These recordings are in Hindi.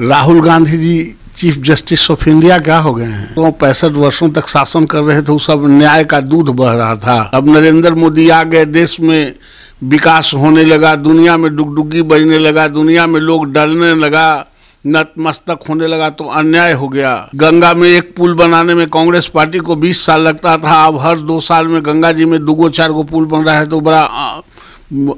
Rahul Gandhi ji chief justice of India क्या हो गए हैं वो पैंसठ वर्षों तक शासन कर रहे थे वो सब न्याय का दूध बह रहा था अब नरेंद्र मोदी आ गए देश में विकास होने लगा दुनिया में डुगडुगी बजने लगा दुनिया में लोग डरने लगा नतमस्तक होने लगा तो अन्याय हो गया गंगा में एक पुल बनाने में कांग्रेस पार्टी को 20 साल लगता था अब हर दो साल में गंगा जी में दो गो चार गो पुल बन रहा है तो बड़ा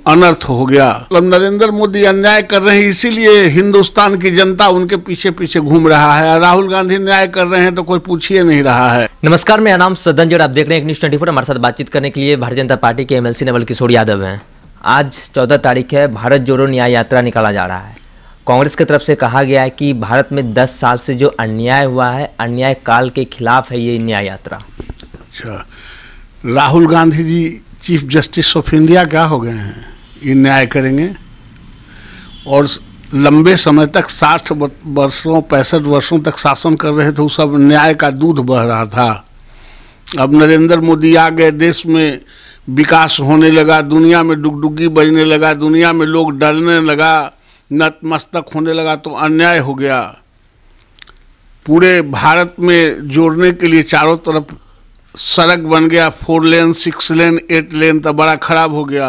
अनर्थ हो गया मतलब नरेंद्र मोदी अन्याय कर रहे हैं इसीलिए हिंदुस्तान की जनता उनके पीछे पीछे घूम रहा है राहुल गांधी न्याय कर रहे हैं तो कोई पूछिए नहीं रहा है नमस्कार मेरा नाम सदन जोड़ आप देख रहे हैं न्यूज ट्वेंटी हमारे साथ बातचीत करने के लिए भारतीय जनता पार्टी के एमएलसी नवल किशोर यादव हैं आज चौदह तारीख है भारत जोड़ो न्याय यात्रा निकाला जा रहा है कांग्रेस की तरफ से कहा गया है कि भारत में दस साल से जो अन्याय हुआ है अन्याय काल के खिलाफ है ये न्याय यात्रा अच्छा Rahul Gandhi ji chief justice of India क्या हो गए हैं ये न्याय करेंगे और लंबे समय तक साठ वर्षों पैंसठ वर्षों तक शासन कर रहे थे वो सब न्याय का दूध बह रहा था अब नरेंद्र मोदी आ गए देश में विकास होने लगा दुनिया में डुगडुगी बजने लगा दुनिया में लोग डरने लगा नतमस्तक होने लगा तो अन्याय हो गया पूरे भारत में जोड़ने के लिए चारों तरफ सड़क बन गया four lane six lane eight lane तो बड़ा खराब हो गया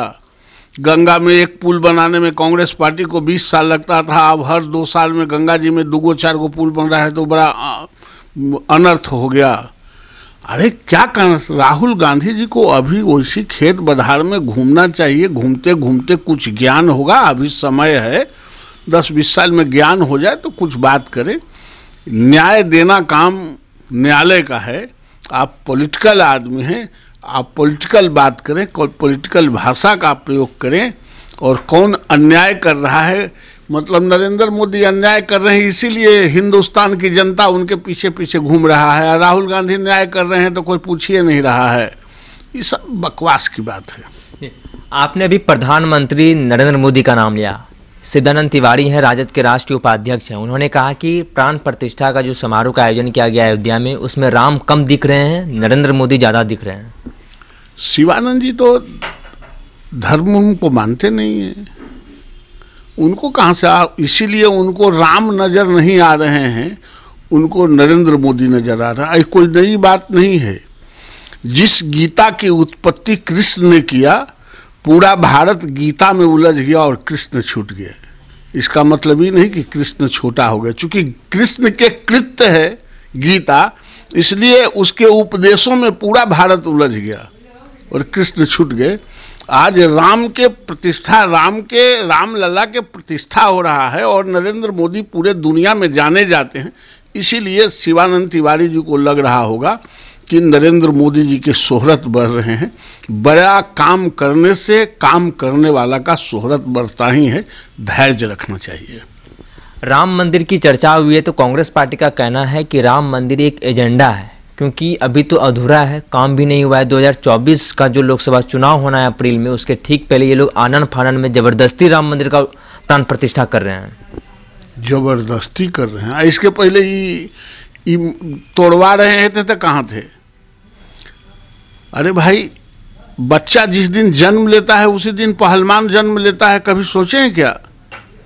गंगा में एक पुल बनाने में कांग्रेस पार्टी को 20 साल लगता था अब हर दो साल में गंगा जी में दो गो चार गो पुल बन रहा है तो बड़ा अनर्थ हो गया अरे क्या कर राहुल गांधी जी को अभी वैसी खेत बधार में घूमना चाहिए घूमते घूमते कुछ ज्ञान होगा अभी समय है दस बीस साल में ज्ञान हो जाए तो कुछ बात करें न्याय देना काम न्यायालय का है आप पॉलिटिकल आदमी हैं आप पॉलिटिकल बात करें पॉलिटिकल भाषा का प्रयोग करें और कौन अन्याय कर रहा है मतलब नरेंद्र मोदी अन्याय कर रहे हैं इसीलिए हिंदुस्तान की जनता उनके पीछे पीछे घूम रहा है राहुल गांधी न्याय कर रहे हैं तो कोई पूछ ही नहीं रहा है ये सब बकवास की बात है आपने अभी प्रधानमंत्री नरेंद्र मोदी का नाम लिया सिद्धानंद तिवारी हैं राजद के राष्ट्रीय उपाध्यक्ष हैं उन्होंने कहा कि प्राण प्रतिष्ठा का जो समारोह का आयोजन किया गया अयोध्या में उसमें राम कम दिख रहे हैं नरेंद्र मोदी ज़्यादा दिख रहे हैं शिवानंद जी तो धर्म को मानते नहीं है उनको कहाँ से आ इसीलिए उनको राम नज़र नहीं आ रहे हैं उनको नरेंद्र मोदी नज़र आ रहा है कोई नई बात नहीं है जिस गीता की उत्पत्ति कृष्ण ने किया पूरा भारत गीता में उलझ गया और कृष्ण छूट गए इसका मतलब ही नहीं कि कृष्ण छोटा हो गया चूंकि कृष्ण के कृत्य है गीता इसलिए उसके उपदेशों में पूरा भारत उलझ गया और कृष्ण छूट गए आज राम के प्रतिष्ठा राम के राम लला के प्रतिष्ठा हो रहा है और नरेंद्र मोदी पूरे दुनिया में जाने जाते हैं इसीलिए शिवानंद तिवारी जी को लग रहा होगा कि नरेंद्र मोदी जी के शोहरत बढ़ रहे हैं बड़ा काम करने से काम करने वाला का शोहरत बढ़ता ही है धैर्य रखना चाहिए राम मंदिर की चर्चा हुई है तो कांग्रेस पार्टी का कहना है कि राम मंदिर एक एजेंडा है क्योंकि अभी तो अधूरा है काम भी नहीं हुआ है 2024 का जो लोकसभा चुनाव होना है अप्रैल में उसके ठीक पहले ये लोग आनन फानन में ज़बरदस्ती राम मंदिर का प्राण प्रतिष्ठा कर रहे हैं ज़बरदस्ती कर रहे हैं इसके पहले ही तोड़वा रहे थे तो कहाँ थे अरे भाई बच्चा जिस दिन जन्म लेता है उसी दिन पहलवान जन्म लेता है कभी सोचे हैं क्या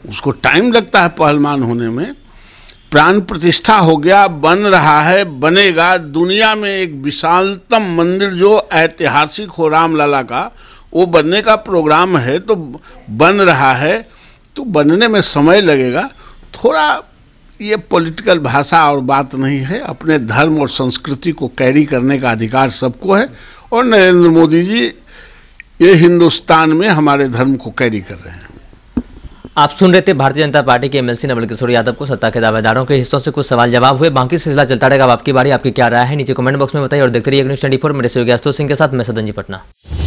उसको टाइम लगता है पहलवान होने में प्राण प्रतिष्ठा हो गया बन रहा है बनेगा दुनिया में एक विशालतम मंदिर जो ऐतिहासिक हो रामलला का वो बनने का प्रोग्राम है तो बन रहा है तो बनने में समय लगेगा थोड़ा ये पॉलिटिकल भाषा और बात नहीं है अपने धर्म और संस्कृति को कैरी करने का अधिकार सबको है और नरेंद्र मोदी जी ये हिंदुस्तान में हमारे धर्म को कैरी कर रहे हैं आप सुन रहे थे भारतीय जनता पार्टी के एमएलसी नवल किशोर यादव को सत्ता के दावेदारों के हिस्सों से कुछ सवाल जवाब हुए बाकी सिलसिला चलता रहेगा आपकी बारी आपकी क्या राय है नीचे कमेंट बॉक्स में बताइए और देखते रहिए न्यूज ट्वेंटी फोर मेरे सहयोगी सिंह के साथ मैं सदन जी पटना